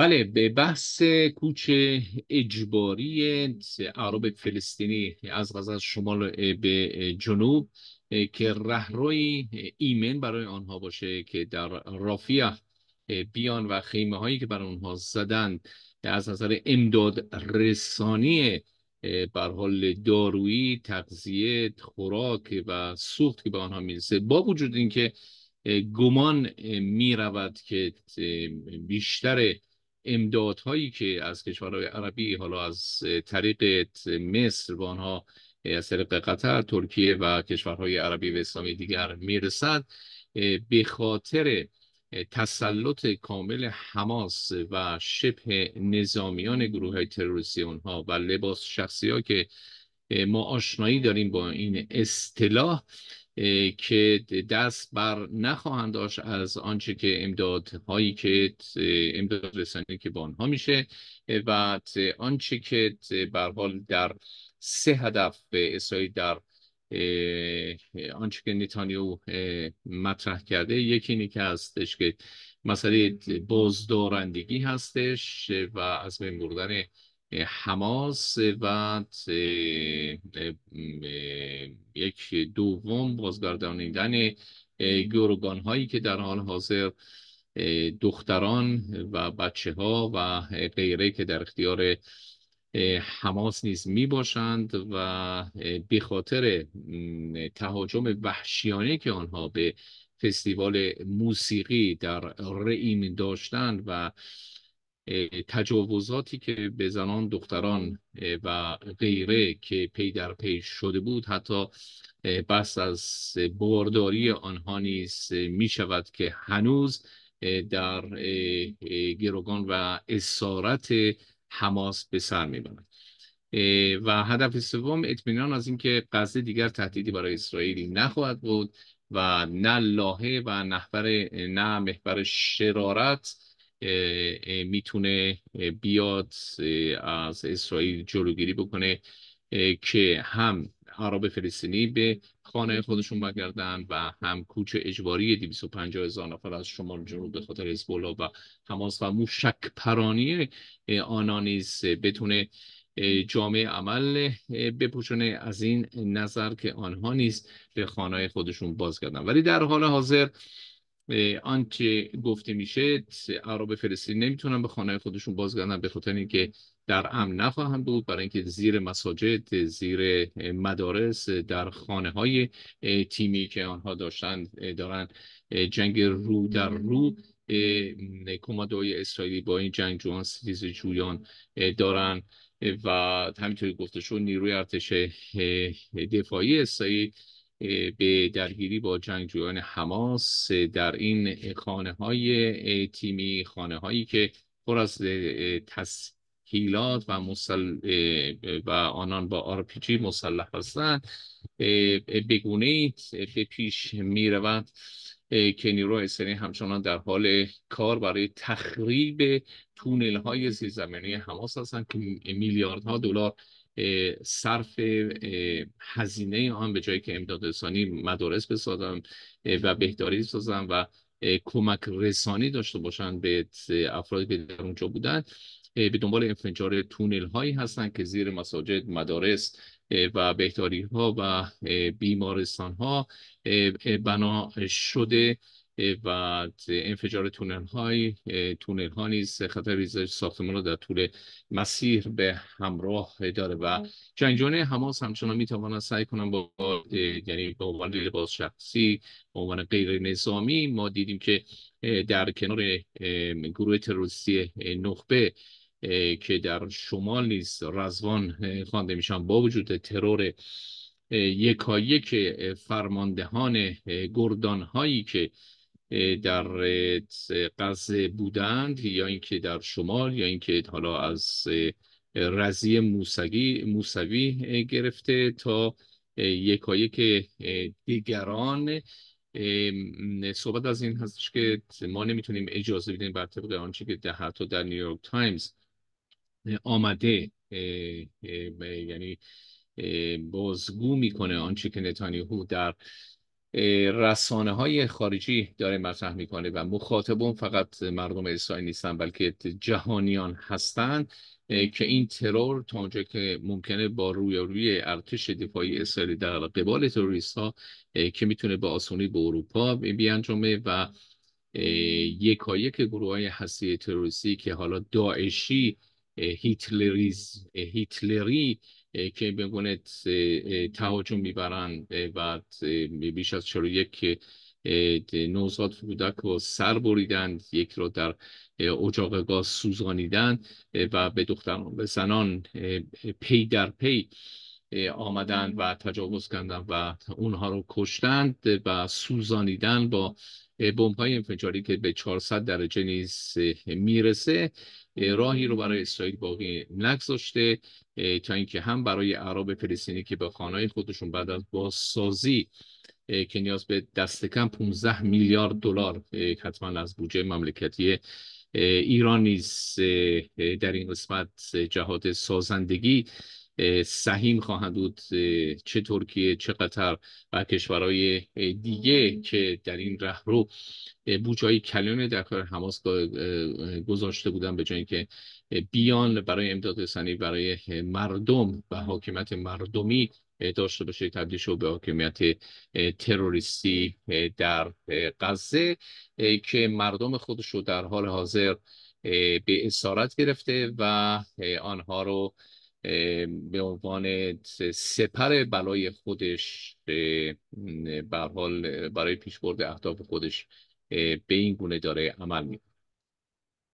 بله به بحث کوچ اجباری عرب فلسطینی از غزه شمال به جنوب که رهروی ایمن برای آنها باشه که در رافیه بیان و خیمه هایی که برای آنها زدن از نظر امداد رسانی بر حال دارویی تغذیه خوراک و سوخت که به آنها میرسه با وجود اینکه گمان میرود که بیشتر امدادهایی که از کشورهای عربی حالا از طریق مصر و آنها از طریق قطر ترکیه و کشورهای عربی و اسلامی دیگر میرسد به خاطر تسلط کامل حماس و شبه نظامیان گروه های تروریستی اونها و لباس شخصی ها که ما آشنایی داریم با این اصطلاح که دست بر نخواهند داشت از آنچه که امداد هایی که امداد رسانی که با آنها میشه و آنچه که بر حال در سه هدف اسرائیل در آنچه که نیتانیو مطرح کرده یکی اینی که هستش که مسئله بازدارندگی هستش و از بین بردن حماس و یک دوم بازگردانیدن گروگان هایی که در حال حاضر دختران و بچه ها و غیره که در اختیار حماس نیز می باشند و به خاطر تهاجم وحشیانه که آنها به فستیوال موسیقی در رئیم داشتند و تجاوزاتی که به زنان دختران و غیره که پی در پی شده بود حتی بس از بارداری آنها نیز می شود که هنوز در گروگان و اسارت حماس به سر می و هدف سوم اطمینان از اینکه غزه دیگر تهدیدی برای اسرائیل نخواهد بود و نه لاهه و نحور نه محبر شرارت میتونه بیاد از اسرائیل جلوگیری بکنه که هم عرب فلسطینی به خانه خودشون برگردن و هم کوچ اجباری 250 هزار نفر از شمال جنوب به خاطر اسبولا و حماس و موشک پرانی آنها نیز بتونه جامعه عمل بپوشونه از این نظر که آنها نیز به خانه خودشون بازگردن ولی در حال حاضر آنچه گفته میشه عرب فلسطین نمیتونن به خانه خودشون بازگردن به خاطر اینکه در امن نخواهند بود برای اینکه زیر مساجد زیر مدارس در خانه های تیمی که آنها داشتن دارن جنگ رو در رو کمادوهای اسرائیلی با این جنگ جوان سیز جویان دارن و همینطوری گفته شد نیروی ارتش دفاعی اسرائیل به درگیری با جنگجویان حماس در این خانه های تیمی خانه هایی که پر از تسهیلات و, مسل... و آنان با آرپیجی مسلح هستند به به پیش می که نیرو اسرائیل همچنان در حال کار برای تخریب تونل های زیرزمینی حماس هستند که میلیاردها دلار صرف هزینه آن به جایی که امداد مدارس بسازم و بهداری بسازم و کمک رسانی داشته باشن به افرادی که در اونجا بودن به دنبال انفجار تونل هایی هستند که زیر مساجد مدارس و بهداری ها و بیمارستان ها بنا شده و انفجار تونل های تونل ها نیز خطر ریزش ساختمان را در طول مسیر به همراه داره و جنگجویان حماس همچنان می توانند سعی کنند با یعنی به عنوان لباس شخصی به عنوان غیر نظامی ما دیدیم که در کنار گروه تروریستی نخبه که در شمال نیز رزوان خوانده میشن با وجود ترور یکایی که فرماندهان گردان هایی که در غزه بودند یا اینکه در شمال یا اینکه حالا از رضی موسوی موسوی گرفته تا که دیگران صحبت از این هستش که ما نمیتونیم اجازه بدیم بر طبق آنچه که ده حتی در نیویورک تایمز آمده یعنی بازگو میکنه آنچه که نتانیاهو در رسانه های خارجی داره مطرح میکنه و مخاطبون فقط مردم اسرائیل نیستن بلکه جهانیان هستند که این ترور تا اونجا که ممکنه با روی روی ارتش دفاعی اسرائیل در قبال تروریست ها که میتونه به آسانی به اروپا بیانجامه و یکایک که گروه های حسی تروریستی که حالا داعشی هیتلریز، هیتلری که به گونه تهاجم میبرند و بیش از یک نوزاد کودک رو سر بریدند یک را در اجاق گاز سوزانیدند و به دختران به زنان پی در پی آمدند و تجاوز کردند و اونها رو کشتند و سوزانیدن با بمب انفجاری که به 400 درجه نیز میرسه راهی رو برای اسرائیل باقی نگذاشته تا اینکه هم برای عرب فلسطینی که به خانه خودشون بعد از بازسازی که نیاز به دست کم 15 میلیارد دلار حتما از بودجه مملکتی ایران نیز در این قسمت جهاد سازندگی سهیم خواهند بود چه ترکیه چه قطر و کشورهای دیگه که در این رهرو بوجهای کلیونه در کار حماس گذاشته بودن به جای اینکه بیان برای امداد رسانی برای مردم و حاکمیت مردمی داشته باشه تبدیل شد به حاکمیت تروریستی در غزه که مردم خودش رو در حال حاضر به اسارت گرفته و آنها رو به عنوان سپر بلای خودش به حال برای پیشبرد اهداف خودش به این گونه داره عمل میکنه